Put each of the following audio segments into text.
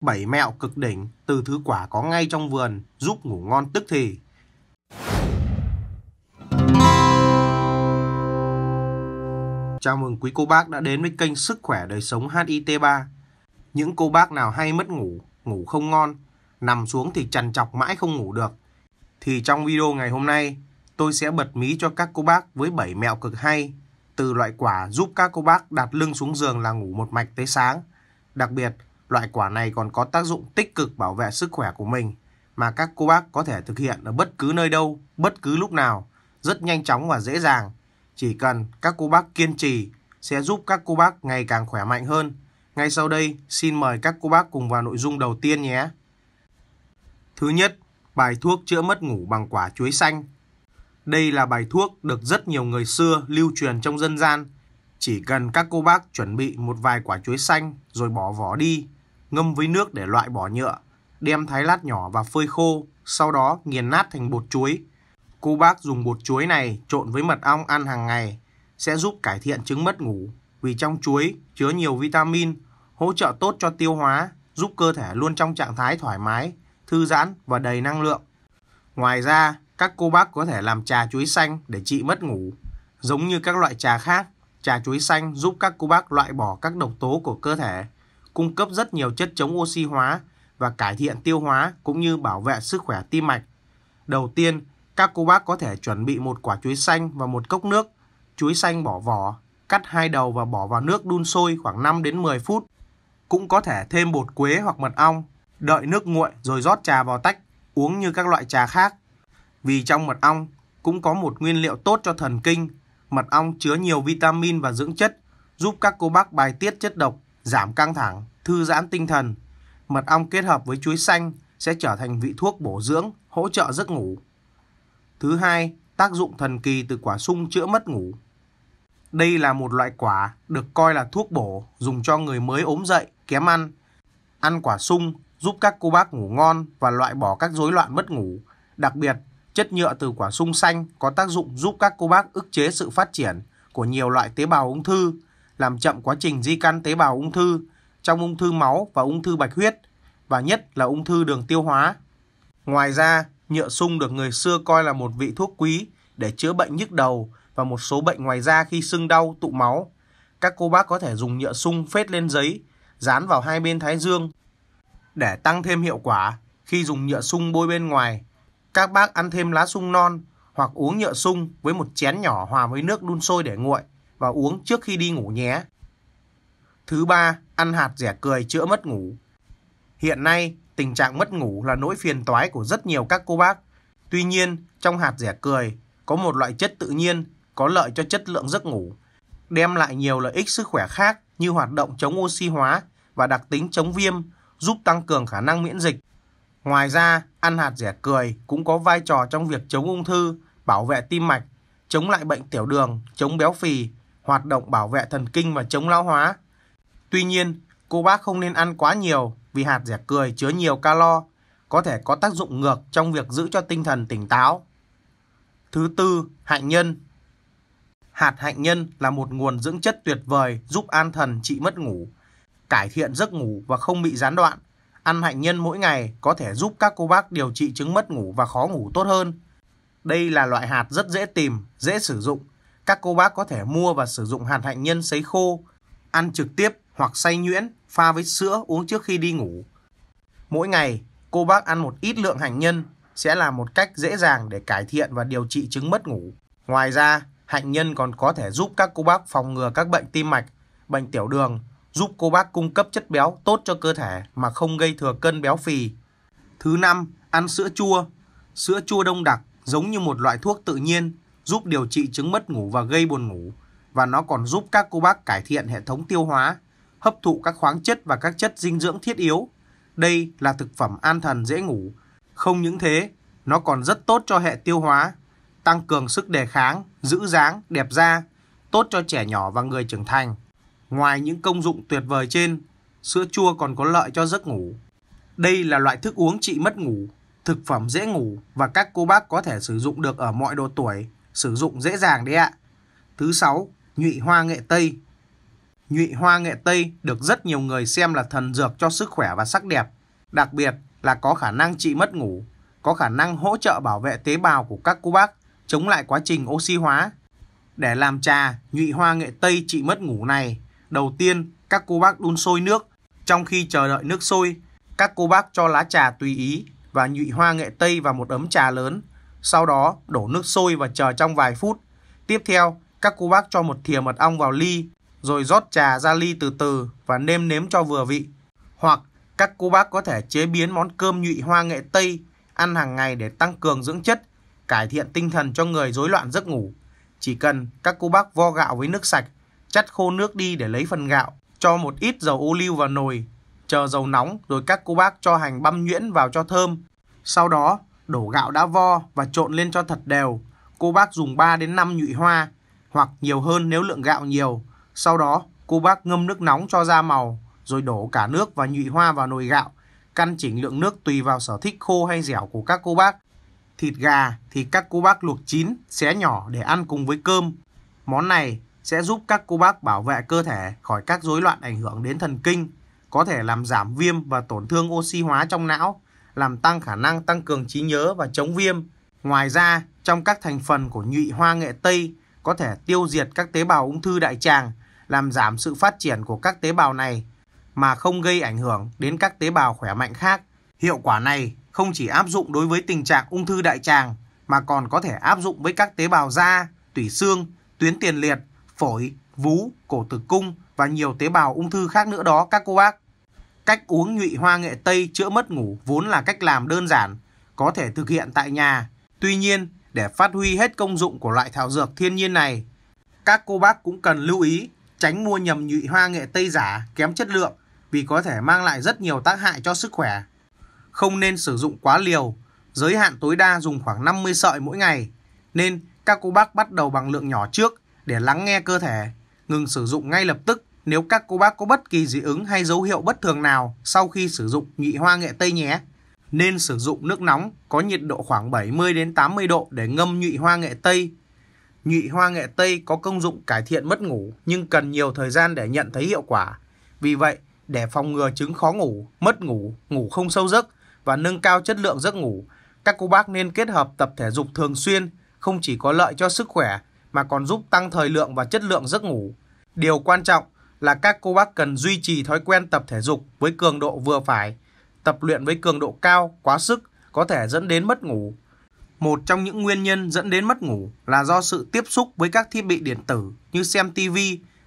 Bảy mẹo cực đỉnh từ thứ quả có ngay trong vườn giúp ngủ ngon tức thì. Chào mừng quý cô bác đã đến với kênh Sức Khỏe Đời Sống HIT3. Những cô bác nào hay mất ngủ, ngủ không ngon, nằm xuống thì trằn trọc mãi không ngủ được. Thì trong video ngày hôm nay, tôi sẽ bật mí cho các cô bác với 7 mẹo cực hay từ loại quả giúp các cô bác đặt lưng xuống giường là ngủ một mạch tới sáng. Đặc biệt, Loại quả này còn có tác dụng tích cực bảo vệ sức khỏe của mình mà các cô bác có thể thực hiện ở bất cứ nơi đâu, bất cứ lúc nào, rất nhanh chóng và dễ dàng. Chỉ cần các cô bác kiên trì sẽ giúp các cô bác ngày càng khỏe mạnh hơn. Ngay sau đây, xin mời các cô bác cùng vào nội dung đầu tiên nhé. Thứ nhất, bài thuốc chữa mất ngủ bằng quả chuối xanh. Đây là bài thuốc được rất nhiều người xưa lưu truyền trong dân gian. Chỉ cần các cô bác chuẩn bị một vài quả chuối xanh rồi bỏ vỏ đi ngâm với nước để loại bỏ nhựa, đem thái lát nhỏ và phơi khô, sau đó nghiền nát thành bột chuối. Cô bác dùng bột chuối này trộn với mật ong ăn hàng ngày sẽ giúp cải thiện chứng mất ngủ vì trong chuối chứa nhiều vitamin, hỗ trợ tốt cho tiêu hóa, giúp cơ thể luôn trong trạng thái thoải mái, thư giãn và đầy năng lượng. Ngoài ra, các cô bác có thể làm trà chuối xanh để trị mất ngủ. Giống như các loại trà khác, trà chuối xanh giúp các cô bác loại bỏ các độc tố của cơ thể, cung cấp rất nhiều chất chống oxy hóa và cải thiện tiêu hóa cũng như bảo vệ sức khỏe tim mạch. Đầu tiên, các cô bác có thể chuẩn bị một quả chuối xanh và một cốc nước. Chuối xanh bỏ vỏ, cắt hai đầu và bỏ vào nước đun sôi khoảng 5 đến 10 phút. Cũng có thể thêm bột quế hoặc mật ong, đợi nước nguội rồi rót trà vào tách, uống như các loại trà khác. Vì trong mật ong cũng có một nguyên liệu tốt cho thần kinh, mật ong chứa nhiều vitamin và dưỡng chất, giúp các cô bác bài tiết chất độc giảm căng thẳng, thư giãn tinh thần. Mật ong kết hợp với chuối xanh sẽ trở thành vị thuốc bổ dưỡng, hỗ trợ giấc ngủ. Thứ hai, tác dụng thần kỳ từ quả sung chữa mất ngủ. Đây là một loại quả được coi là thuốc bổ dùng cho người mới ốm dậy, kém ăn. Ăn quả sung giúp các cô bác ngủ ngon và loại bỏ các rối loạn mất ngủ. Đặc biệt, chất nhựa từ quả sung xanh có tác dụng giúp các cô bác ức chế sự phát triển của nhiều loại tế bào ung thư, làm chậm quá trình di căn tế bào ung thư trong ung thư máu và ung thư bạch huyết và nhất là ung thư đường tiêu hóa. Ngoài ra, nhựa sung được người xưa coi là một vị thuốc quý để chữa bệnh nhức đầu và một số bệnh ngoài da khi sưng đau, tụ máu. Các cô bác có thể dùng nhựa sung phết lên giấy, dán vào hai bên thái dương để tăng thêm hiệu quả khi dùng nhựa sung bôi bên ngoài. Các bác ăn thêm lá sung non hoặc uống nhựa sung với một chén nhỏ hòa với nước đun sôi để nguội và uống trước khi đi ngủ nhé. Thứ ba, ăn hạt rẻ cười chữa mất ngủ. Hiện nay, tình trạng mất ngủ là nỗi phiền toái của rất nhiều các cô bác. Tuy nhiên, trong hạt rẻ cười có một loại chất tự nhiên có lợi cho chất lượng giấc ngủ, đem lại nhiều lợi ích sức khỏe khác như hoạt động chống oxy hóa và đặc tính chống viêm, giúp tăng cường khả năng miễn dịch. Ngoài ra, ăn hạt rẻ cười cũng có vai trò trong việc chống ung thư, bảo vệ tim mạch, chống lại bệnh tiểu đường, chống béo phì hoạt động bảo vệ thần kinh và chống lão hóa. Tuy nhiên, cô bác không nên ăn quá nhiều vì hạt dẻ cười chứa nhiều calo, có thể có tác dụng ngược trong việc giữ cho tinh thần tỉnh táo. Thứ tư, hạnh nhân. Hạt hạnh nhân là một nguồn dưỡng chất tuyệt vời giúp an thần trị mất ngủ, cải thiện giấc ngủ và không bị gián đoạn. Ăn hạnh nhân mỗi ngày có thể giúp các cô bác điều trị chứng mất ngủ và khó ngủ tốt hơn. Đây là loại hạt rất dễ tìm, dễ sử dụng các cô bác có thể mua và sử dụng hạt hạnh nhân sấy khô, ăn trực tiếp hoặc xay nhuyễn, pha với sữa uống trước khi đi ngủ. Mỗi ngày, cô bác ăn một ít lượng hạnh nhân sẽ là một cách dễ dàng để cải thiện và điều trị chứng mất ngủ. Ngoài ra, hạnh nhân còn có thể giúp các cô bác phòng ngừa các bệnh tim mạch, bệnh tiểu đường, giúp cô bác cung cấp chất béo tốt cho cơ thể mà không gây thừa cân béo phì. Thứ năm, ăn sữa chua. Sữa chua đông đặc giống như một loại thuốc tự nhiên giúp điều trị chứng mất ngủ và gây buồn ngủ, và nó còn giúp các cô bác cải thiện hệ thống tiêu hóa, hấp thụ các khoáng chất và các chất dinh dưỡng thiết yếu. Đây là thực phẩm an thần dễ ngủ. Không những thế, nó còn rất tốt cho hệ tiêu hóa, tăng cường sức đề kháng, giữ dáng, đẹp da, tốt cho trẻ nhỏ và người trưởng thành. Ngoài những công dụng tuyệt vời trên, sữa chua còn có lợi cho giấc ngủ. Đây là loại thức uống trị mất ngủ, thực phẩm dễ ngủ và các cô bác có thể sử dụng được ở mọi độ tuổi sử dụng dễ dàng đấy ạ. Thứ sáu, nhụy hoa nghệ Tây. Nhụy hoa nghệ Tây được rất nhiều người xem là thần dược cho sức khỏe và sắc đẹp, đặc biệt là có khả năng trị mất ngủ, có khả năng hỗ trợ bảo vệ tế bào của các cô bác chống lại quá trình oxy hóa. Để làm trà nhụy hoa nghệ Tây trị mất ngủ này, đầu tiên các cô bác đun sôi nước, trong khi chờ đợi nước sôi, các cô bác cho lá trà tùy ý và nhụy hoa nghệ Tây vào một ấm trà lớn sau đó đổ nước sôi và chờ trong vài phút. Tiếp theo, các cô bác cho một thìa mật ong vào ly, rồi rót trà ra ly từ từ và nêm nếm cho vừa vị. Hoặc các cô bác có thể chế biến món cơm nhụy hoa nghệ Tây ăn hàng ngày để tăng cường dưỡng chất, cải thiện tinh thần cho người rối loạn giấc ngủ. Chỉ cần các cô bác vo gạo với nước sạch, chắt khô nước đi để lấy phần gạo, cho một ít dầu ô liu vào nồi, chờ dầu nóng rồi các cô bác cho hành băm nhuyễn vào cho thơm. Sau đó đổ gạo đã vo và trộn lên cho thật đều. Cô bác dùng 3 đến 5 nhụy hoa hoặc nhiều hơn nếu lượng gạo nhiều. Sau đó, cô bác ngâm nước nóng cho ra màu rồi đổ cả nước và nhụy hoa vào nồi gạo. Căn chỉnh lượng nước tùy vào sở thích khô hay dẻo của các cô bác. Thịt gà thì các cô bác luộc chín, xé nhỏ để ăn cùng với cơm. Món này sẽ giúp các cô bác bảo vệ cơ thể khỏi các rối loạn ảnh hưởng đến thần kinh, có thể làm giảm viêm và tổn thương oxy hóa trong não, làm tăng khả năng tăng cường trí nhớ và chống viêm. Ngoài ra, trong các thành phần của nhụy hoa nghệ Tây có thể tiêu diệt các tế bào ung thư đại tràng, làm giảm sự phát triển của các tế bào này mà không gây ảnh hưởng đến các tế bào khỏe mạnh khác. Hiệu quả này không chỉ áp dụng đối với tình trạng ung thư đại tràng mà còn có thể áp dụng với các tế bào da, tủy xương, tuyến tiền liệt, phổi, vú, cổ tử cung và nhiều tế bào ung thư khác nữa đó các cô bác. Cách uống nhụy hoa nghệ Tây chữa mất ngủ vốn là cách làm đơn giản, có thể thực hiện tại nhà. Tuy nhiên, để phát huy hết công dụng của loại thảo dược thiên nhiên này, các cô bác cũng cần lưu ý tránh mua nhầm nhụy hoa nghệ Tây giả kém chất lượng vì có thể mang lại rất nhiều tác hại cho sức khỏe. Không nên sử dụng quá liều, giới hạn tối đa dùng khoảng 50 sợi mỗi ngày, nên các cô bác bắt đầu bằng lượng nhỏ trước để lắng nghe cơ thể, ngừng sử dụng ngay lập tức nếu các cô bác có bất kỳ dị ứng hay dấu hiệu bất thường nào sau khi sử dụng nhị hoa nghệ Tây nhé. Nên sử dụng nước nóng có nhiệt độ khoảng 70 đến 80 độ để ngâm nhụy hoa nghệ Tây. Nhụy hoa nghệ Tây có công dụng cải thiện mất ngủ nhưng cần nhiều thời gian để nhận thấy hiệu quả. Vì vậy, để phòng ngừa chứng khó ngủ, mất ngủ, ngủ không sâu giấc và nâng cao chất lượng giấc ngủ, các cô bác nên kết hợp tập thể dục thường xuyên, không chỉ có lợi cho sức khỏe mà còn giúp tăng thời lượng và chất lượng giấc ngủ. Điều quan trọng là các cô bác cần duy trì thói quen tập thể dục với cường độ vừa phải, tập luyện với cường độ cao, quá sức có thể dẫn đến mất ngủ. Một trong những nguyên nhân dẫn đến mất ngủ là do sự tiếp xúc với các thiết bị điện tử như xem TV,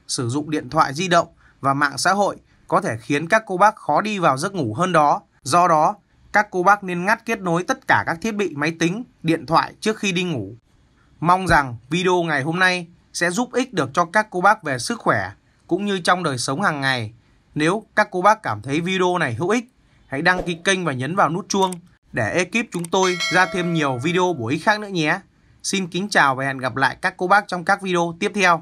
sử dụng điện thoại di động và mạng xã hội có thể khiến các cô bác khó đi vào giấc ngủ hơn đó. Do đó, các cô bác nên ngắt kết nối tất cả các thiết bị máy tính, điện thoại trước khi đi ngủ. Mong rằng video ngày hôm nay sẽ giúp ích được cho các cô bác về sức khỏe cũng như trong đời sống hàng ngày. Nếu các cô bác cảm thấy video này hữu ích, hãy đăng ký kênh và nhấn vào nút chuông để ekip chúng tôi ra thêm nhiều video bổ ích khác nữa nhé. Xin kính chào và hẹn gặp lại các cô bác trong các video tiếp theo.